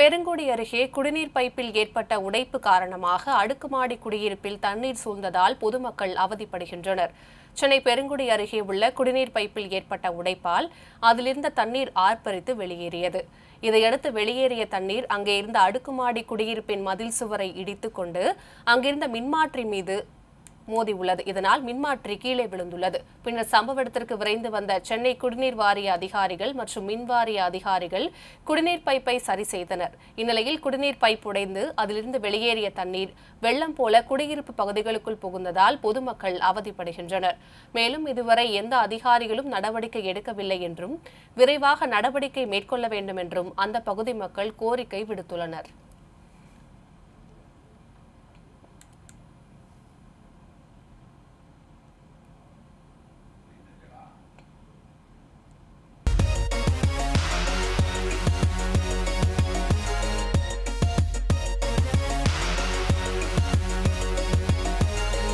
பெருங்குடி அருகே குடிநீர் பைப்பில் ஏற்பட்ட உடைப்பு காரணமாக அடுக்குமாடி குடியிருப்பில் தண்ணீர் சூழ்ந்ததால் பொதுமக்கள் அவதிப்படுகின்றனர் சென்னை பெருங்குடி அருகே உள்ள குடிநீர் பைப்பில் ஏற்பட்ட உடைப்பால் அதிலிருந்த தண்ணீர் ஆர்ப்பரித்து வெளியேறியது இதையடுத்து வெளியேறிய தண்ணீர் அங்கே இருந்த அடுக்குமாடி குடியிருப்பின் மதில் சுவரை இடித்துக்கொண்டு அங்கிருந்த மின்மாற்றி மீது மோதி உள்ளது இதனால் மின்மாற்றி கீழே விழுந்துள்ளது பின்னர் சம்பவ இடத்திற்கு விரைந்து வந்த சென்னை குடிநீர் வாரிய அதிகாரிகள் மற்றும் மின்வாரிய அதிகாரிகள் குடிநீர் பைப்பை சரி செய்தனர் இந்நிலையில் குடிநீர் பைப் உடைந்து அதிலிருந்து வெளியேறிய தண்ணீர் வெள்ளம் போல குடியிருப்பு பகுதிகளுக்குள் புகுந்ததால் பொதுமக்கள் அவதிப்படுகின்றனர் மேலும் இதுவரை எந்த அதிகாரிகளும் நடவடிக்கை எடுக்கவில்லை என்றும் விரைவாக நடவடிக்கை மேற்கொள்ள வேண்டும் என்றும் அந்த பகுதி மக்கள் கோரிக்கை விடுத்துள்ளனர்